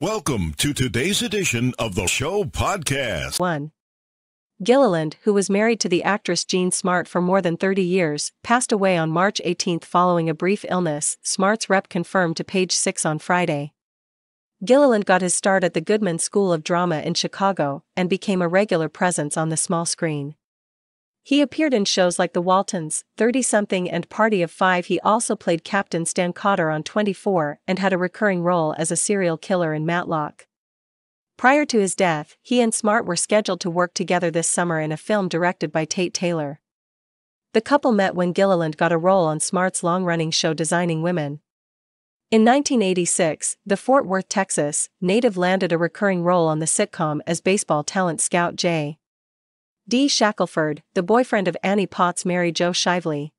Welcome to today's edition of the show podcast. 1. Gilliland, who was married to the actress Jean Smart for more than 30 years, passed away on March 18 following a brief illness, Smart's rep confirmed to page 6 on Friday. Gilliland got his start at the Goodman School of Drama in Chicago and became a regular presence on the small screen. He appeared in shows like The Waltons, 30 Something, and Party of Five. He also played Captain Stan Cotter on 24 and had a recurring role as a serial killer in Matlock. Prior to his death, he and Smart were scheduled to work together this summer in a film directed by Tate Taylor. The couple met when Gilliland got a role on Smart's long running show Designing Women. In 1986, the Fort Worth, Texas, native landed a recurring role on the sitcom as baseball talent scout Jay. D. Shackelford, the boyfriend of Annie Potts Mary Jo Shively.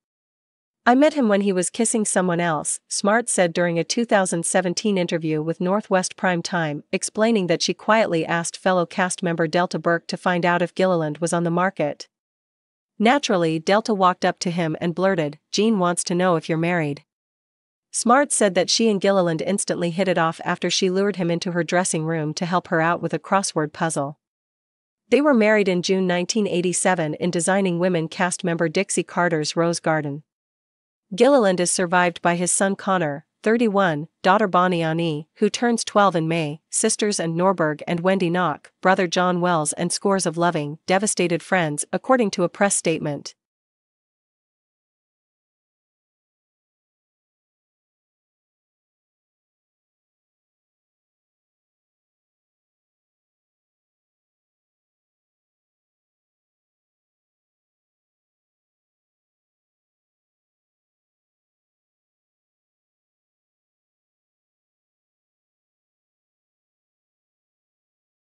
I met him when he was kissing someone else, Smart said during a 2017 interview with Northwest Prime Time, explaining that she quietly asked fellow cast member Delta Burke to find out if Gilliland was on the market. Naturally, Delta walked up to him and blurted, Jean wants to know if you're married. Smart said that she and Gilliland instantly hit it off after she lured him into her dressing room to help her out with a crossword puzzle. They were married in June 1987 in Designing Women cast member Dixie Carter's Rose Garden. Gilliland is survived by his son Connor, 31, daughter Bonnie Annie, who turns 12 in May, sisters and Norberg and Wendy Knock, brother John Wells and scores of loving, devastated friends, according to a press statement.